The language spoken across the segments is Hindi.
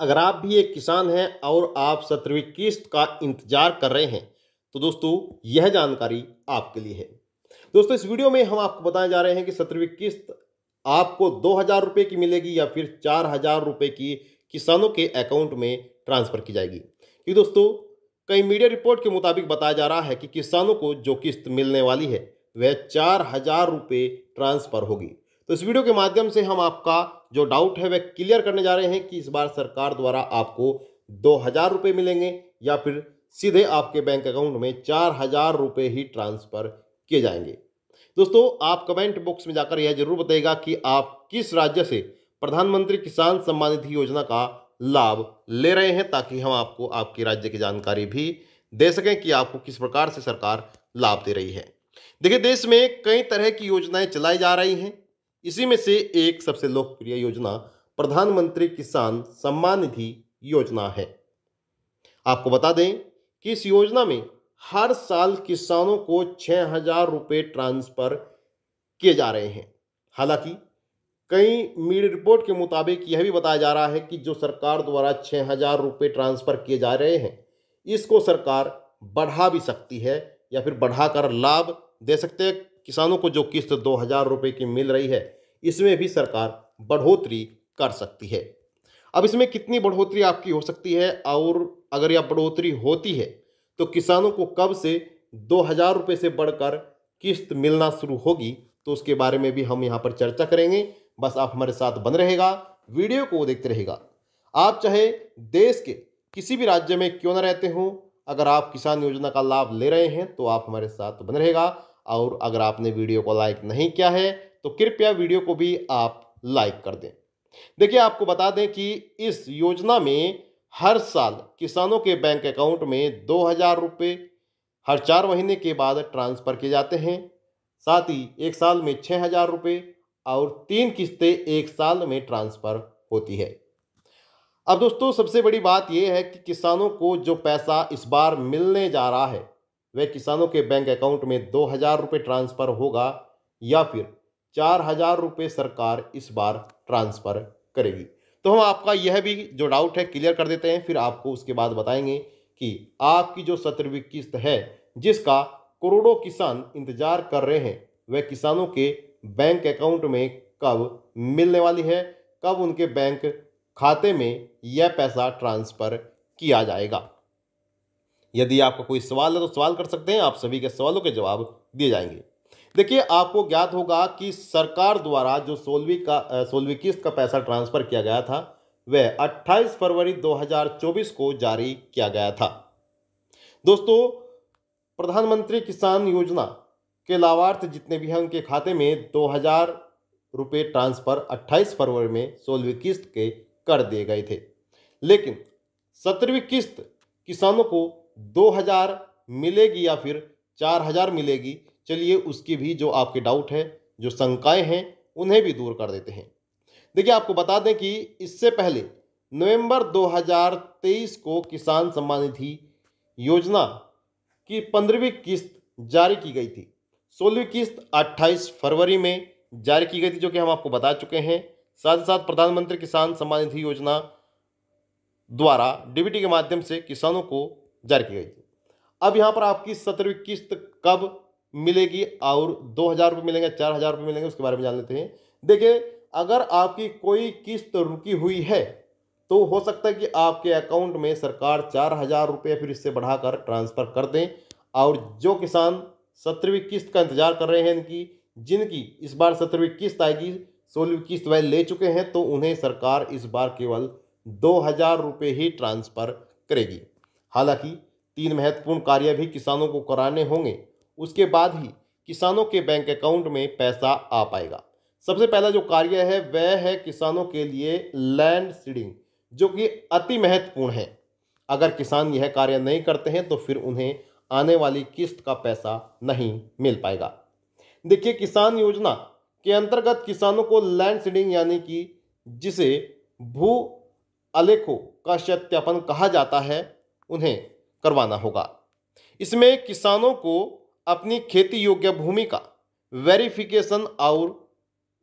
अगर आप भी एक किसान हैं और आप सत्रहवीं किस्त का इंतजार कर रहे हैं तो दोस्तों यह जानकारी आपके लिए है दोस्तों इस वीडियो में हम आपको बताने जा रहे हैं कि सत्रहवीं किस्त आपको दो हज़ार रुपये की मिलेगी या फिर चार हज़ार रुपये की किसानों के अकाउंट में ट्रांसफ़र की जाएगी क्योंकि दोस्तों कई मीडिया रिपोर्ट के मुताबिक बताया जा रहा है कि किसानों को जो किस्त मिलने वाली है वह चार हज़ार रुपये ट्रांसफ़र होगी तो इस वीडियो के माध्यम से हम आपका जो डाउट है वह क्लियर करने जा रहे हैं कि इस बार सरकार द्वारा आपको दो हज़ार रुपये मिलेंगे या फिर सीधे आपके बैंक अकाउंट में चार हज़ार रुपये ही ट्रांसफ़र किए जाएंगे दोस्तों आप कमेंट बॉक्स में जाकर यह जरूर बताइएगा कि आप किस राज्य से प्रधानमंत्री किसान सम्मान निधि योजना का लाभ ले रहे हैं ताकि हम आपको आपके राज्य की जानकारी भी दे सकें कि आपको किस प्रकार से सरकार लाभ दे रही है देखिए देश में कई तरह की योजनाएं चलाई जा रही हैं इसी में से एक सबसे लोकप्रिय योजना प्रधानमंत्री किसान सम्मान निधि योजना है आपको बता दें कि इस योजना में हर साल किसानों को छह हजार रुपये ट्रांसफ़र किए जा रहे हैं हालांकि कई मीडिया रिपोर्ट के मुताबिक यह भी बताया जा रहा है कि जो सरकार द्वारा छः हजार रुपये ट्रांसफ़र किए जा रहे हैं इसको सरकार बढ़ा भी सकती है या फिर बढ़ाकर लाभ दे सकते हैं किसानों को जो किस्त दो हज़ार रुपये की मिल रही है इसमें भी सरकार बढ़ोतरी कर सकती है अब इसमें कितनी बढ़ोतरी आपकी हो सकती है और अगर यह बढ़ोतरी होती है तो किसानों को कब से दो हज़ार रुपये से बढ़कर किस्त मिलना शुरू होगी तो उसके बारे में भी हम यहाँ पर चर्चा करेंगे बस आप हमारे साथ बन रहेगा वीडियो को देखते रहेगा आप चाहे देश के किसी भी राज्य में क्यों ना रहते हो अगर आप किसान योजना का लाभ ले रहे हैं तो आप हमारे साथ बन रहेगा और अगर आपने वीडियो को लाइक नहीं किया है तो कृपया वीडियो को भी आप लाइक कर दें देखिए आपको बता दें कि इस योजना में हर साल किसानों के बैंक अकाउंट में दो हजार रुपये हर चार महीने के बाद ट्रांसफ़र किए जाते हैं साथ ही एक साल में छः हजार रुपये और तीन किस्तें एक साल में ट्रांसफ़र होती है अब दोस्तों सबसे बड़ी बात यह है कि किसानों को जो पैसा इस बार मिलने जा रहा है वह किसानों के बैंक अकाउंट में दो हजार रुपये ट्रांसफ़र होगा या फिर चार हजार रुपये सरकार इस बार ट्रांसफ़र करेगी तो हम आपका यह भी जो डाउट है क्लियर कर देते हैं फिर आपको उसके बाद बताएंगे कि आपकी जो सत्रहवीं किस्त है जिसका करोड़ों किसान इंतजार कर रहे हैं वह किसानों के बैंक अकाउंट में कब मिलने वाली है कब उनके बैंक खाते में यह पैसा ट्रांसफ़र किया जाएगा यदि आपका कोई सवाल है तो सवाल कर सकते हैं आप सभी के सवालों के जवाब दिए जाएंगे देखिए आपको ज्ञात होगा कि सरकार द्वारा जो सोलवी का सोलवी किस्त का पैसा ट्रांसफर किया गया था वह 28 फरवरी 2024 को जारी किया गया था दोस्तों प्रधानमंत्री किसान योजना के लाभार्थ जितने भी हैं उनके खाते में दो हजार ट्रांसफर 28 फरवरी में सोलहवीं किस्त के कर दिए गए थे लेकिन सत्रहवीं किस्त किसानों को 2000 मिलेगी या फिर 4000 मिलेगी चलिए उसकी भी जो आपके डाउट है जो शंकाएँ हैं उन्हें भी दूर कर देते हैं देखिए आपको बता दें कि इससे पहले नवंबर 2023 को किसान सम्मान निधि योजना की पंद्रहवीं किस्त जारी की गई थी सोलहवीं किस्त 28 फरवरी में जारी की गई थी जो कि हम आपको बता चुके हैं साथ ही साथ प्रधानमंत्री किसान सम्मान निधि योजना द्वारा डीबीटी के माध्यम से किसानों को जारी की गई थी अब यहाँ पर आपकी सत्रहवीं किस्त कब मिलेगी और दो हज़ार रुपये मिलेंगे चार हज़ार रुपये मिलेंगे उसके बारे में जान लेते हैं देखिए अगर आपकी कोई किस्त रुकी हुई है तो हो सकता है कि आपके अकाउंट में सरकार चार हज़ार रुपये फिर इससे बढ़ाकर ट्रांसफ़र कर दें और जो किसान सत्रहवीं किस्त का इंतज़ार कर रहे हैं इनकी जिनकी इस बार सत्रहवीं किस्त आएगी सोलहवीं किस्त वह ले चुके हैं तो उन्हें सरकार इस बार केवल दो हज़ार रुपये ही ट्रांसफ़र करेगी हालांकि तीन महत्वपूर्ण कार्य भी किसानों को कराने होंगे उसके बाद ही किसानों के बैंक अकाउंट में पैसा आ पाएगा सबसे पहला जो कार्य है वह है किसानों के लिए लैंड सीडिंग जो कि अति महत्वपूर्ण है अगर किसान यह कार्य नहीं करते हैं तो फिर उन्हें आने वाली किस्त का पैसा नहीं मिल पाएगा देखिए किसान योजना के अंतर्गत किसानों को लैंड सीडिंग यानी कि जिसे भू अलेखों का सत्यापन कहा जाता है उन्हें करवाना होगा इसमें किसानों को अपनी खेती योग्य भूमि का वेरिफिकेशन और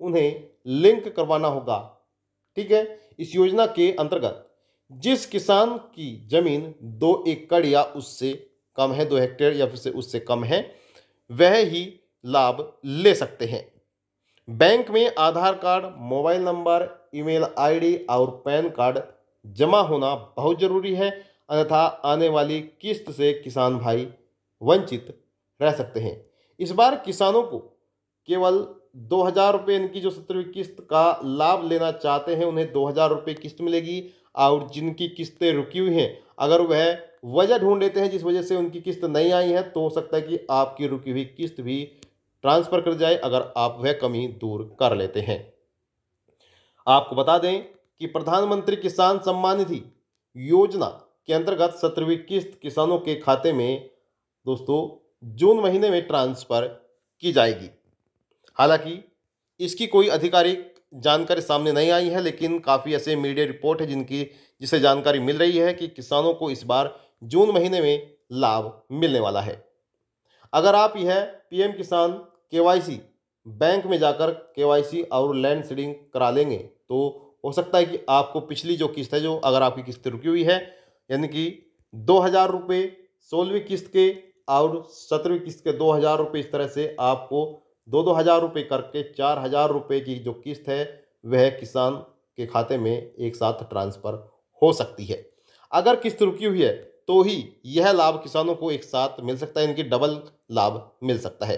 उन्हें लिंक करवाना होगा ठीक है इस योजना के अंतर्गत जिस किसान की जमीन दो एकड़ या उससे कम है दो हेक्टेयर या फिर से उससे कम है वह ही लाभ ले सकते हैं बैंक में Aadhaar card mobile number email ID और पैन कार्ड जमा होना बहुत जरूरी है अन्यथा आने वाली किस्त से किसान भाई वंचित रह सकते हैं इस बार किसानों को केवल दो हज़ार रुपये इनकी जो सत्रहवीं किस्त का लाभ लेना चाहते हैं उन्हें दो हज़ार रुपये किस्त मिलेगी और जिनकी किस्तें रुकी हुई हैं अगर वह वजह ढूंढ लेते हैं जिस वजह से उनकी किस्त नहीं आई है तो हो सकता है कि आपकी रुकी हुई किस्त भी ट्रांसफ़र कर जाए अगर आप वह कमी दूर कर लेते हैं आपको बता दें कि प्रधानमंत्री किसान सम्मान निधि योजना के अंतर्गत सत्रहवीं किस्त किसानों के खाते में दोस्तों जून महीने में ट्रांसफ़र की जाएगी हालांकि इसकी कोई आधिकारिक जानकारी सामने नहीं आई है लेकिन काफ़ी ऐसे मीडिया रिपोर्ट है जिनकी जिसे जानकारी मिल रही है कि किसानों को इस बार जून महीने में लाभ मिलने वाला है अगर आप यह पीएम किसान केवाईसी बैंक में जाकर केवाईसी और लैंड सीडिंग करा लेंगे तो हो सकता है कि आपको पिछली जो किस्त है जो अगर आपकी किस्त रुकी हुई है यानी कि दो हज़ार रुपये सोलहवीं किस्त के और सत्रहवीं किस्त के दो हज़ार रुपये इस तरह से आपको दो दो हज़ार रुपये करके चार हज़ार रुपये की जो किस्त है वह किसान के खाते में एक साथ ट्रांसफ़र हो सकती है अगर किस्त रुकी हुई है तो ही यह लाभ किसानों को एक साथ मिल सकता है इनकी डबल लाभ मिल सकता है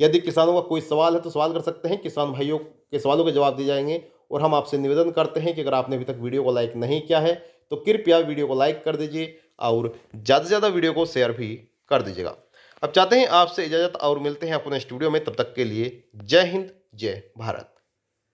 यदि किसानों का कोई सवाल है तो सवाल कर सकते हैं किसान भाइयों के सवालों के जवाब दिए जाएंगे और हम आपसे निवेदन करते हैं कि अगर आपने अभी तक वीडियो को लाइक नहीं किया है तो कृपया वीडियो को लाइक कर दीजिए और ज़्यादा से ज़्यादा वीडियो को शेयर भी कर दीजिएगा अब चाहते हैं आपसे इजाज़त और मिलते हैं अपने स्टूडियो में तब तक के लिए जय हिंद जय भारत